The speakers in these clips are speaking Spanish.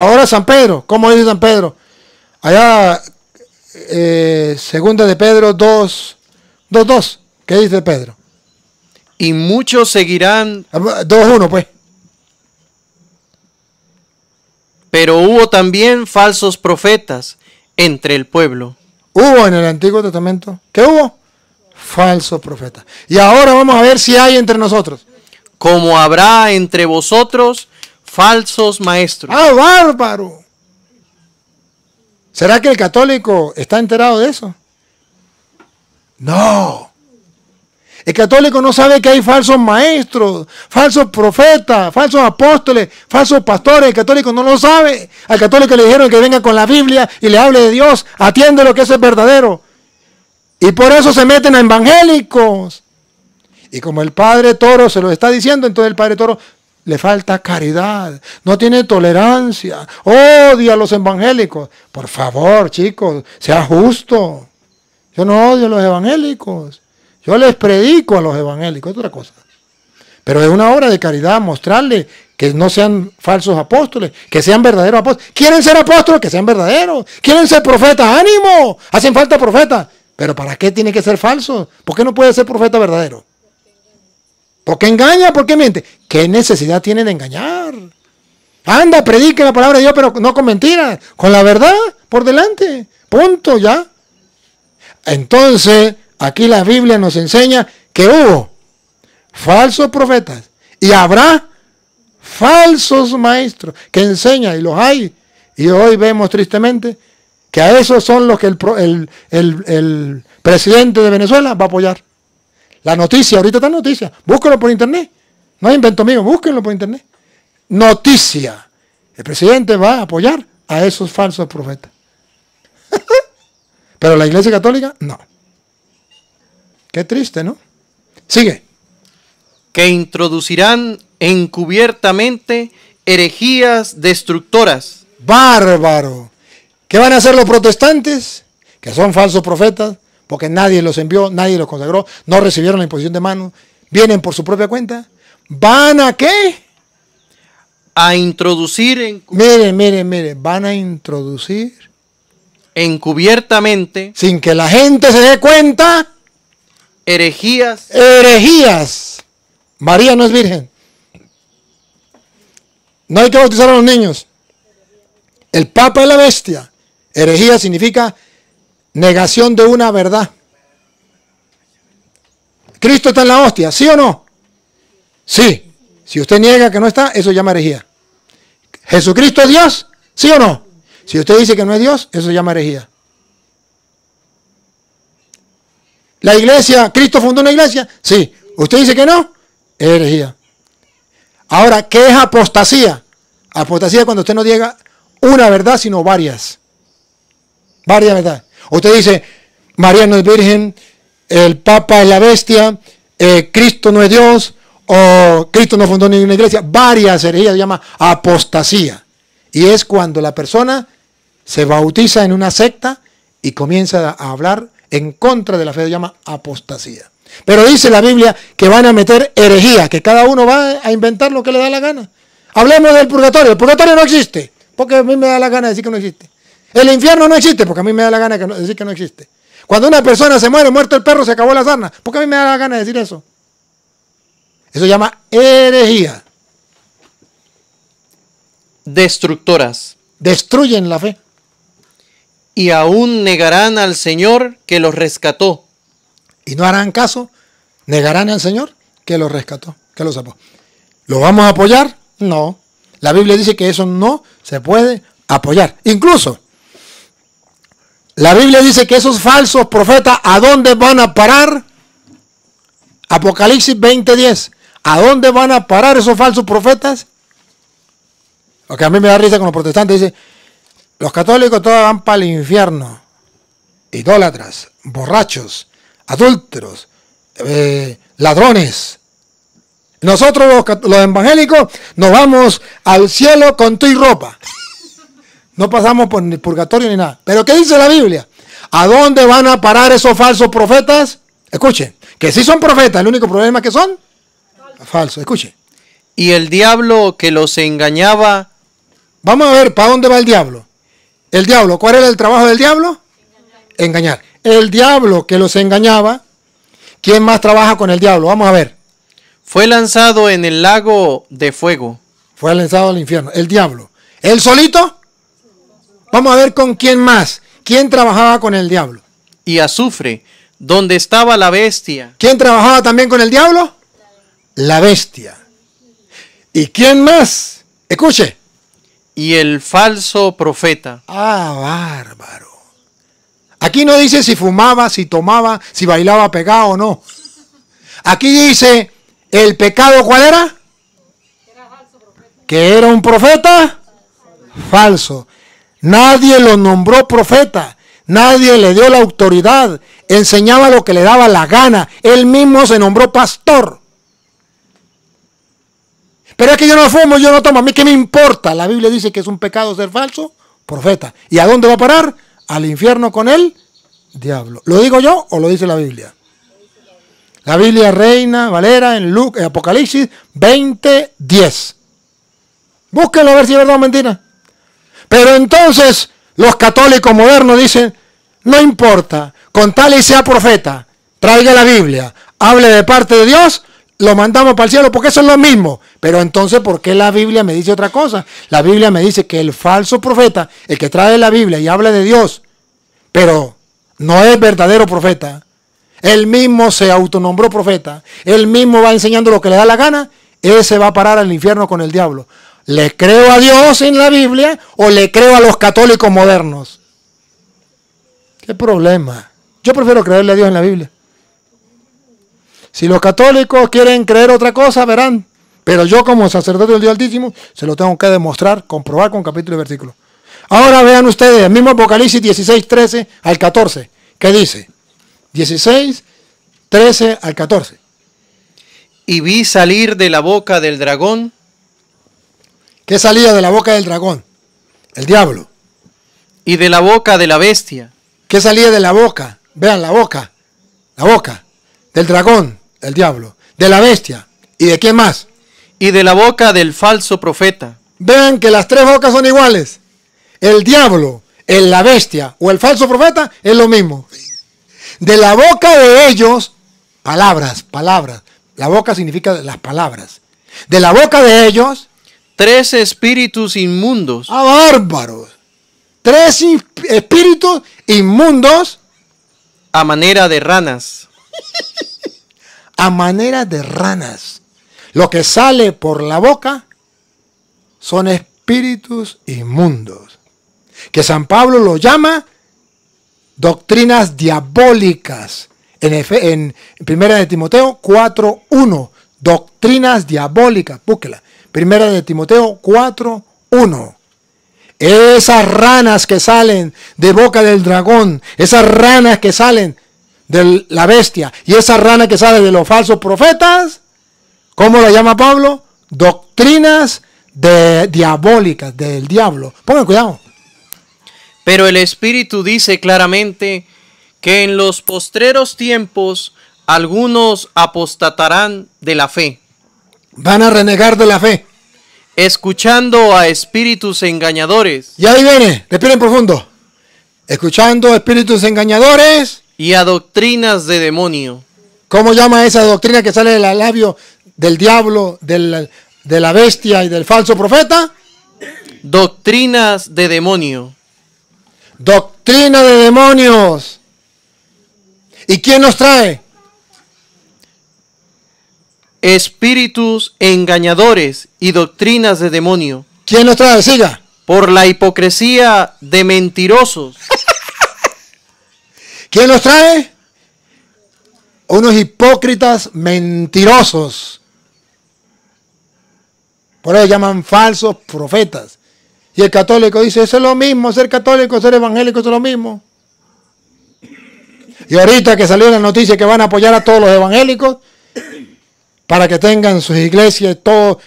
Ahora San Pedro, ¿cómo dice San Pedro? Allá, eh, segunda de Pedro 2, 2, 2, ¿qué dice Pedro? Y muchos seguirán. 2, 1, pues. Pero hubo también falsos profetas entre el pueblo. Hubo en el Antiguo Testamento. ¿Qué hubo? Falsos profetas. Y ahora vamos a ver si hay entre nosotros. Como habrá entre vosotros falsos maestros. ¡Ah, bárbaro! ¿Será que el católico está enterado de eso? No. El católico no sabe que hay falsos maestros, falsos profetas, falsos apóstoles, falsos pastores. El católico no lo sabe. Al católico le dijeron que venga con la Biblia y le hable de Dios. Atiende lo que es verdadero. Y por eso se meten a evangélicos. Y como el padre Toro se lo está diciendo, entonces el padre Toro le falta caridad, no tiene tolerancia, odia a los evangélicos. Por favor, chicos, sea justo. Yo no odio a los evangélicos. Yo les predico a los evangélicos, es otra cosa. Pero es una obra de caridad mostrarles que no sean falsos apóstoles, que sean verdaderos apóstoles. ¿Quieren ser apóstoles? Que sean verdaderos. ¿Quieren ser profetas? ¡Ánimo! Hacen falta profetas. Pero ¿para qué tiene que ser falso? ¿Por qué no puede ser profeta verdadero? ¿Por qué engaña? ¿Por qué miente? ¿Qué necesidad tiene de engañar? Anda, predique la palabra de Dios, pero no con mentiras, con la verdad por delante. Punto ya. Entonces, aquí la Biblia nos enseña que hubo falsos profetas y habrá falsos maestros que enseñan y los hay. Y hoy vemos tristemente que a esos son los que el presidente de Venezuela va a apoyar. La noticia, ahorita está noticia. Búsquenlo por internet. No hay invento mío, búsquenlo por internet. Noticia. El presidente va a apoyar a esos falsos profetas. Pero la iglesia católica, no. Qué triste, ¿no? Sigue. Que introducirán encubiertamente herejías destructoras. Bárbaro. ¿Qué van a hacer los protestantes? Que son falsos profetas, porque nadie los envió, nadie los consagró, no recibieron la imposición de mano. vienen por su propia cuenta, van a qué? A introducir en... mire, mire. mire. van a introducir... Encubiertamente. Sin que la gente se dé cuenta. Herejías. Herejías. María no es virgen. No hay que bautizar a los niños. El Papa es la bestia. Herejía significa Negación de una verdad. Cristo está en la hostia, ¿sí o no? Sí. Si usted niega que no está, eso llama herejía. ¿Jesucristo es Dios? ¿Sí o no? Si usted dice que no es Dios, eso llama herejía. La iglesia, Cristo fundó una iglesia, sí. ¿Usted dice que no? Es herejía. Ahora, ¿qué es apostasía? Apostasía cuando usted no niega una verdad, sino varias. Varias verdades. Usted dice, María no es virgen, el Papa es la bestia, eh, Cristo no es Dios, o Cristo no fundó ninguna iglesia. Varias herejías se llama apostasía. Y es cuando la persona se bautiza en una secta y comienza a hablar en contra de la fe, se llama apostasía. Pero dice la Biblia que van a meter herejías, que cada uno va a inventar lo que le da la gana. Hablemos del purgatorio. El purgatorio no existe, porque a mí me da la gana de decir que no existe. El infierno no existe, porque a mí me da la gana de decir que no existe. Cuando una persona se muere, muerto el perro, se acabó la sarna, porque a mí me da la gana de decir eso. Eso se llama herejía. Destructoras. Destruyen la fe. Y aún negarán al Señor que los rescató. Y no harán caso, negarán al Señor que los rescató, que los salvó. ¿Lo vamos a apoyar? No. La Biblia dice que eso no se puede apoyar. Incluso la Biblia dice que esos falsos profetas, ¿a dónde van a parar? Apocalipsis 20:10. ¿A dónde van a parar esos falsos profetas? que a mí me da risa con los protestantes. Dice, los católicos todos van para el infierno. Idólatras, borrachos, adúlteros, eh, ladrones. Nosotros los, evangélicos nos vamos al cielo con tu y ropa. No pasamos por ni purgatorio ni nada. Pero ¿qué dice la Biblia? ¿A dónde van a parar esos falsos profetas? Escuchen, que si son profetas, el único problema que son falsos. Escuchen. Y el diablo que los engañaba. Vamos a ver, ¿para dónde va el diablo? El diablo, ¿cuál era el trabajo del diablo? Engañar. El diablo que los engañaba. ¿Quién más trabaja con el diablo? Vamos a ver. Fue lanzado en el lago de fuego. Fue lanzado al infierno. El diablo. ¿Él solito? Vamos a ver con quién más. ¿Quién trabajaba con el diablo? Y azufre, donde estaba la bestia. ¿Quién trabajaba también con el diablo? La bestia. ¿Y quién más? Escuche. Y el falso profeta. Ah, bárbaro. Aquí no dice si fumaba, si tomaba, si bailaba pegado o no. Aquí dice, ¿el pecado cuál era? Que era un profeta falso. Nadie lo nombró profeta. Nadie le dio la autoridad. Enseñaba lo que le daba la gana. Él mismo se nombró pastor. Pero es que yo no fumo, yo no tomo. A mí qué me importa. La Biblia dice que es un pecado ser falso profeta. ¿Y a dónde va a parar? Al infierno con él, diablo. ¿Lo digo yo o lo dice la Biblia? La Biblia reina Valera en Lucas Apocalipsis 20.10 10. Búsquenlo a ver si es verdad o mentira. Pero entonces los católicos modernos dicen, no importa, con tal y sea profeta, traiga la Biblia, hable de parte de Dios, lo mandamos para el cielo, porque eso es lo mismo. Pero entonces, ¿por qué la Biblia me dice otra cosa? La Biblia me dice que el falso profeta, el que trae la Biblia y habla de Dios, pero no es verdadero profeta, él mismo se autonombró profeta, él mismo va enseñando lo que le da la gana, se va a parar al infierno con el diablo. ¿Le creo a Dios en la Biblia o le creo a los católicos modernos? ¿Qué problema? Yo prefiero creerle a Dios en la Biblia. Si los católicos quieren creer otra cosa, verán. Pero yo como sacerdote del Dios Altísimo se lo tengo que demostrar, comprobar con capítulo y versículo. Ahora vean ustedes, el mismo Apocalipsis 16, 13 al 14. ¿Qué dice? 16, 13 al 14. Y vi salir de la boca del dragón ¿Qué salía de la boca del dragón? El diablo. Y de la boca de la bestia. ¿Qué salía de la boca? Vean, la boca. La boca. Del dragón, el diablo. De la bestia. ¿Y de quién más? Y de la boca del falso profeta. Vean que las tres bocas son iguales. El diablo, la bestia o el falso profeta es lo mismo. De la boca de ellos, palabras, palabras. La boca significa las palabras. De la boca de ellos tres espíritus inmundos. ¡Ah, bárbaros! Tres espíritus inmundos. A manera de ranas. a manera de ranas. Lo que sale por la boca son espíritus inmundos. Que San Pablo lo llama doctrinas diabólicas. En, en Primera de Timoteo 4.1. Doctrinas diabólicas. Búsquela. Primera de Timoteo 4, 1. Esas ranas que salen de boca del dragón, esas ranas que salen de la bestia y esas ranas que salen de los falsos profetas, ¿cómo lo llama Pablo? Doctrinas de, diabólicas del diablo. Pongan cuidado. Pero el Espíritu dice claramente que en los postreros tiempos algunos apostatarán de la fe. Van a renegar de la fe. Escuchando a espíritus engañadores. Y ahí viene, respiren profundo. Escuchando a espíritus engañadores. Y a doctrinas de demonio. ¿Cómo llama esa doctrina que sale del labio del diablo, del, de la bestia y del falso profeta? Doctrinas de demonio. Doctrina de demonios. ¿Y quién nos trae? espíritus engañadores y doctrinas de demonio. ¿Quién nos trae? Siga. Por la hipocresía de mentirosos. ¿Quién los trae? Unos hipócritas mentirosos. Por eso llaman falsos profetas. Y el católico dice, eso es lo mismo, ser católico, ser evangélico, es lo mismo. Y ahorita que salió la noticia que van a apoyar a todos los evangélicos, para que tengan sus iglesias y todo,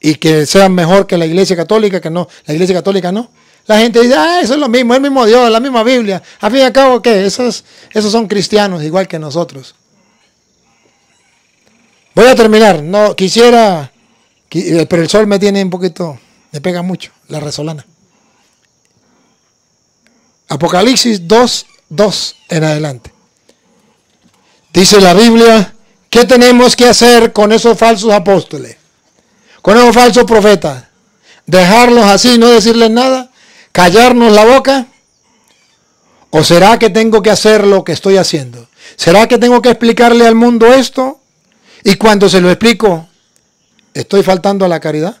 y que sean mejor que la iglesia católica, que no, la iglesia católica no. La gente dice, ah, eso es lo mismo, es el mismo Dios, la misma Biblia. A fin y al cabo, ¿qué? Esos, esos son cristianos, igual que nosotros. Voy a terminar. No, quisiera, eh, pero el sol me tiene un poquito, me pega mucho, la resolana. Apocalipsis 2, 2 en adelante. Dice la Biblia, ¿Qué tenemos que hacer con esos falsos apóstoles? Con esos falsos profetas. Dejarlos así, no decirles nada, callarnos la boca. ¿O será que tengo que hacer lo que estoy haciendo? ¿Será que tengo que explicarle al mundo esto? Y cuando se lo explico, ¿estoy faltando a la caridad?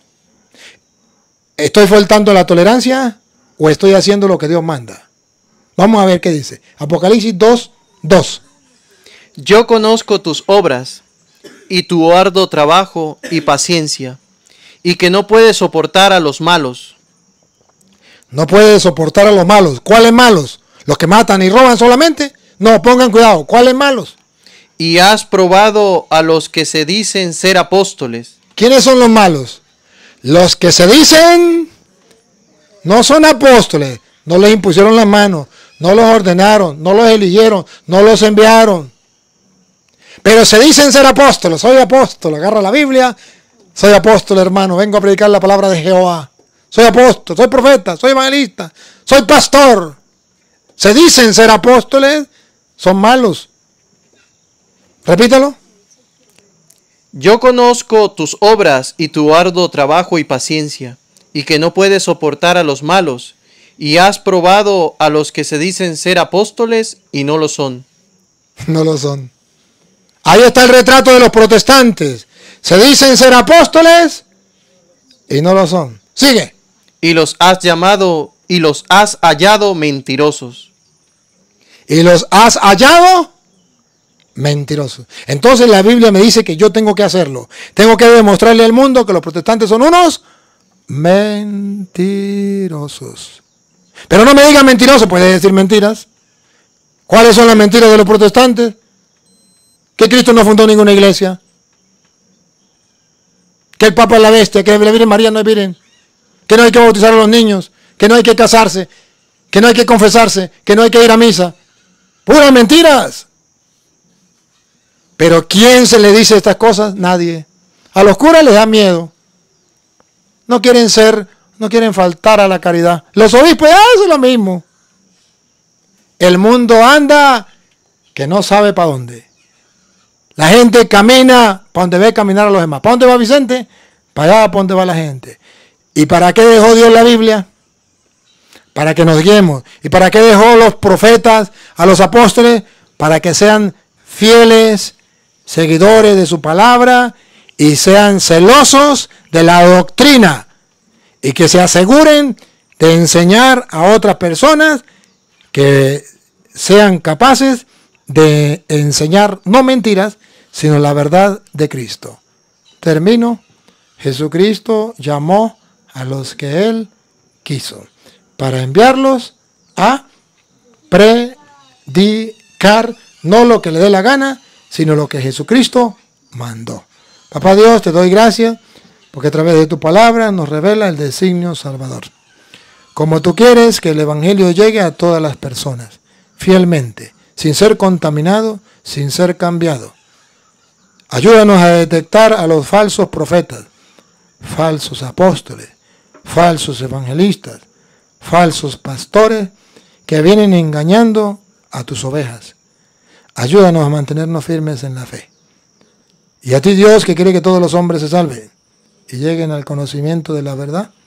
¿Estoy faltando a la tolerancia? ¿O estoy haciendo lo que Dios manda? Vamos a ver qué dice. Apocalipsis 2.2 2. Yo conozco tus obras y tu arduo trabajo y paciencia, y que no puedes soportar a los malos. No puedes soportar a los malos. ¿Cuáles malos? ¿Los que matan y roban solamente? No, pongan cuidado. ¿Cuáles malos? Y has probado a los que se dicen ser apóstoles. ¿Quiénes son los malos? Los que se dicen no son apóstoles. No les impusieron las manos. No los ordenaron. No los eligieron. No los enviaron. Pero se dicen ser apóstoles. Soy apóstol. Agarra la Biblia. Soy apóstol, hermano. Vengo a predicar la palabra de Jehová. Soy apóstol. Soy profeta. Soy evangelista. Soy pastor. Se dicen ser apóstoles. Son malos. Repítalo. Yo conozco tus obras y tu arduo trabajo y paciencia, y que no puedes soportar a los malos, y has probado a los que se dicen ser apóstoles y no lo son. No lo son. Ahí está el retrato de los protestantes. Se dicen ser apóstoles y no lo son. Sigue. Y los has llamado y los has hallado mentirosos. Y los has hallado mentirosos. Entonces la Biblia me dice que yo tengo que hacerlo. Tengo que demostrarle al mundo que los protestantes son unos mentirosos. Pero no me digan mentirosos, puede decir mentiras. ¿Cuáles son las mentiras de los protestantes? Que Cristo no fundó ninguna iglesia. Que el Papa es la bestia, que la Virgen María no es Virgen. Que no hay que bautizar a los niños, que no hay que casarse, que no hay que confesarse, que no hay que ir a misa. Puras mentiras. Pero ¿quién se le dice estas cosas? Nadie. A los curas les da miedo. No quieren ser, no quieren faltar a la caridad. Los obispos hacen ah, lo mismo. El mundo anda que no sabe para dónde. La gente camina para donde ve caminar a los demás. ¿Para dónde va Vicente? Para allá, para donde va la gente. ¿Y para qué dejó Dios la Biblia? Para que nos guiemos. ¿Y para qué dejó los profetas, a los apóstoles? Para que sean fieles, seguidores de su palabra y sean celosos de la doctrina. Y que se aseguren de enseñar a otras personas que sean capaces de enseñar no mentiras, sino la verdad de Cristo. Termino. Jesucristo llamó a los que él quiso para enviarlos a predicar no lo que le dé la gana, sino lo que Jesucristo mandó. Papá Dios, te doy gracias porque a través de tu palabra nos revela el designio salvador. Como tú quieres que el Evangelio llegue a todas las personas, fielmente, sin ser contaminado, sin ser cambiado. Ayúdanos a detectar a los falsos profetas, falsos apóstoles, falsos evangelistas, falsos pastores que vienen engañando a tus ovejas. Ayúdanos a mantenernos firmes en la fe. Y a ti Dios que quiere que todos los hombres se salven y lleguen al conocimiento de la verdad.